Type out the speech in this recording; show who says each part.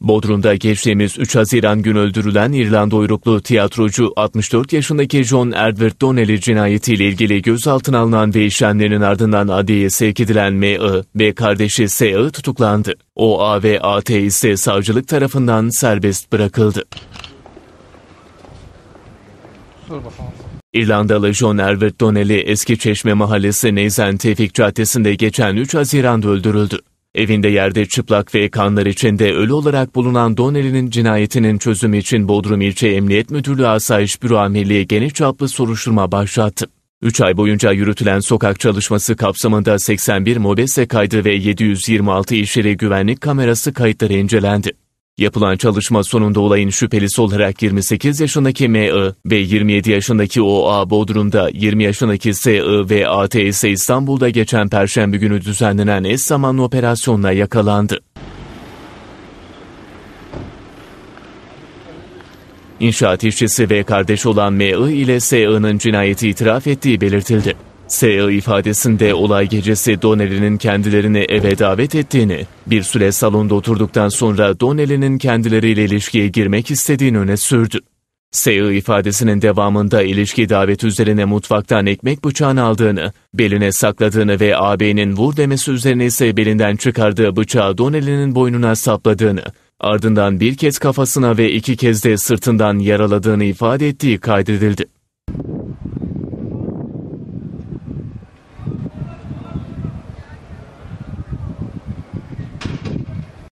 Speaker 1: Bodrum'da geçtiğimiz 3 Haziran gün öldürülen İrlanda uyruklu tiyatrocu 64 yaşındaki John Edward Donnelly cinayetiyle ilgili gözaltına alınan ve işlemlerinin ardından adliyeye sevk edilen M.I. ve kardeşi S.I. tutuklandı. O. A. ve A.T. ise savcılık tarafından serbest bırakıldı. İrlandalı John Edward Donnelly Eski Çeşme Mahallesi Neyzen Tevfik Caddesi'nde geçen 3 Haziran'da öldürüldü. Evinde yerde çıplak ve kanlar içinde ölü olarak bulunan Donnelly'nin cinayetinin çözümü için Bodrum İlçe Emniyet Müdürlüğü Asayiş Büro Amirliği geniş çaplı soruşturma başlattı. 3 ay boyunca yürütülen sokak çalışması kapsamında 81 mobese kaydı ve 726 iş yeri güvenlik kamerası kayıtları incelendi. Yapılan çalışma sonunda olayın şüphelisi olarak 28 yaşındaki M.I. ve 27 yaşındaki O.A. Bodrum'da, 20 yaşındaki S.I. ve A.T. ise İstanbul'da geçen Perşembe günü düzenlenen eş zamanlı operasyonla yakalandı. İnşaat işçisi ve kardeş olan M.I. ile S.I.'nin cinayeti itiraf ettiği belirtildi. Sale ifadesinde olay gecesi Donnelly'nin kendilerini eve davet ettiğini, bir süre salonda oturduktan sonra Donnelly'nin kendileriyle ilişkiye girmek istediğini öne sürdü. Sale ifadesinin devamında ilişki davet üzerine mutfaktan ekmek bıçağını aldığını, beline sakladığını ve A.B.'nin vur demesi üzerine ise belinden çıkardığı bıçağı Donnelly'nin boynuna sapladığını, ardından bir kez kafasına ve iki kez de sırtından yaraladığını ifade ettiği kaydedildi.